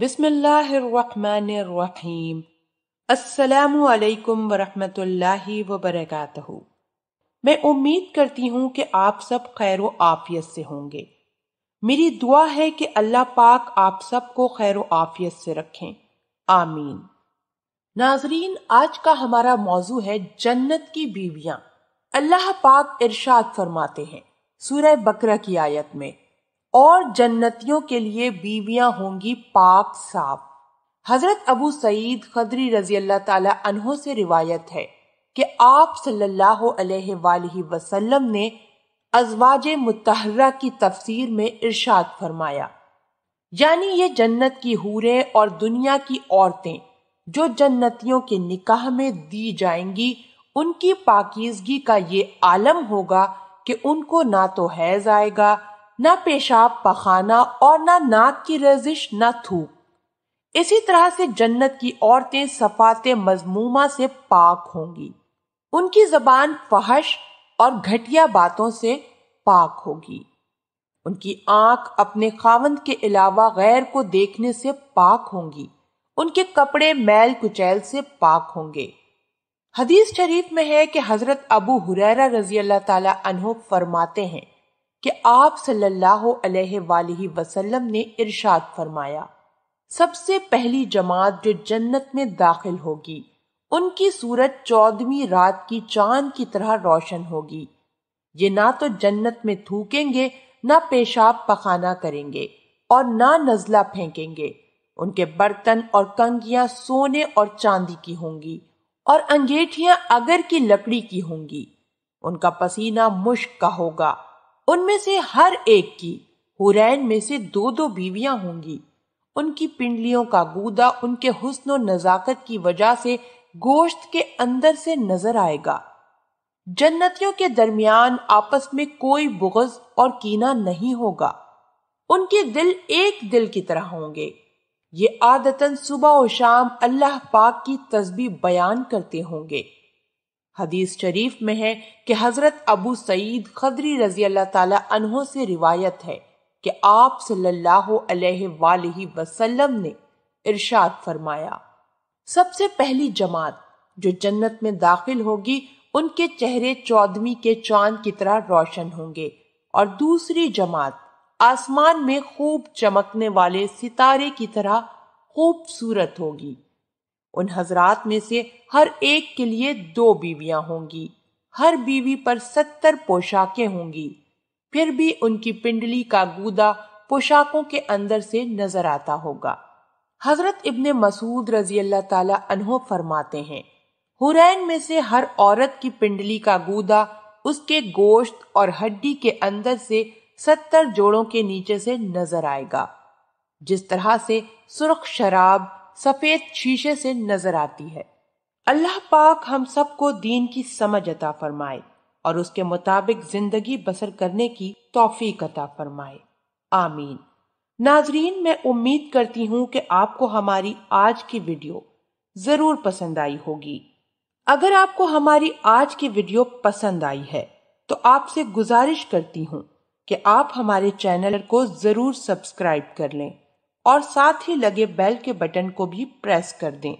بسم اللہ الرحمن الرحیم السلام علیکم ورحمۃ اللہ وبرکاتہ میں امید کرتی ہوں کہ آپ سب خیر و آفیت سے ہوں گے میری دعا ہے کہ اللہ پاک آپ سب کو خیر و آفیت سے رکھیں آمین ناظرین آج کا ہمارا موضوع ہے جنت کی بیویاں اللہ پاک ارشاد فرماتے ہیں سورہ بکرہ کی آیت میں اور جنتیوں کے لیے بیویاں ہوں گی پاک صاف حضرت ابو سعید خدری رضی اللہ تعالی عنہ سے روایت ہے کہ آپ صلی اللہ علیہ وآلہ وسلم نے ازواج متحرہ کی تفسیر میں ارشاد فرمایا یعنی یہ جنت کی حوریں اور دنیا کی عورتیں جو جنتیوں کے نکاح میں دی جائیں گی ان کی پاکیزگی کا یہ عالم ہوگا کہ ان کو نہ تو حیض آئے گا نہ پیشاب پخانا اور نہ ناک کی رزش نہ تھوک اسی طرح سے جنت کی عورتیں صفات مضمومہ سے پاک ہوں گی ان کی زبان فحش اور گھٹیا باتوں سے پاک ہوگی ان کی آنکھ اپنے خاوند کے علاوہ غیر کو دیکھنے سے پاک ہوں گی ان کے کپڑے میل کچیل سے پاک ہوں گے حدیث شریف میں ہے کہ حضرت ابو حریرہ رضی اللہ تعالی عنہ فرماتے ہیں کہ آپ صلی اللہ علیہ وآلہ وسلم نے ارشاد فرمایا سب سے پہلی جماعت جو جنت میں داخل ہوگی ان کی صورت چودمی رات کی چاند کی طرح روشن ہوگی یہ نہ تو جنت میں تھوکیں گے نہ پیشاب پخانا کریں گے اور نہ نزلہ پھینکیں گے ان کے برتن اور کنگیاں سونے اور چاندی کی ہوں گی اور انگیٹھیاں اگر کی لکڑی کی ہوں گی ان کا پسینہ مشک کا ہوگا ان میں سے ہر ایک کی حرین میں سے دو دو بیویاں ہوں گی ان کی پنڈلیوں کا گودا ان کے حسن و نزاکت کی وجہ سے گوشت کے اندر سے نظر آئے گا جنتیوں کے درمیان آپس میں کوئی بغض اور کینہ نہیں ہوگا ان کے دل ایک دل کی طرح ہوں گے یہ عادتاً صبح و شام اللہ پاک کی تسبیح بیان کرتے ہوں گے حدیث شریف میں ہے کہ حضرت ابو سعید خدری رضی اللہ تعالی عنہ سے روایت ہے کہ آپ صلی اللہ علیہ وآلہ وسلم نے ارشاد فرمایا سب سے پہلی جماعت جو جنت میں داخل ہوگی ان کے چہرے چودمی کے چاند کی طرح روشن ہوں گے اور دوسری جماعت آسمان میں خوب چمکنے والے ستارے کی طرح خوبصورت ہوگی ان حضرات میں سے ہر ایک کے لیے دو بیویاں ہوں گی ہر بیوی پر ستر پوشاکیں ہوں گی پھر بھی ان کی پنڈلی کا گودا پوشاکوں کے اندر سے نظر آتا ہوگا حضرت ابن مسعود رضی اللہ عنہ فرماتے ہیں ہرین میں سے ہر عورت کی پنڈلی کا گودا اس کے گوشت اور ہڈی کے اندر سے ستر جوڑوں کے نیچے سے نظر آئے گا جس طرح سے سرخ شراب سفید شیشے سے نظر آتی ہے اللہ پاک ہم سب کو دین کی سمجھ عطا فرمائے اور اس کے مطابق زندگی بسر کرنے کی توفیق عطا فرمائے آمین ناظرین میں امید کرتی ہوں کہ آپ کو ہماری آج کی ویڈیو ضرور پسند آئی ہوگی اگر آپ کو ہماری آج کی ویڈیو پسند آئی ہے تو آپ سے گزارش کرتی ہوں کہ آپ ہمارے چینل کو ضرور سبسکرائب کر لیں اور ساتھ ہی لگے بیل کے بٹن کو بھی پریس کر دیں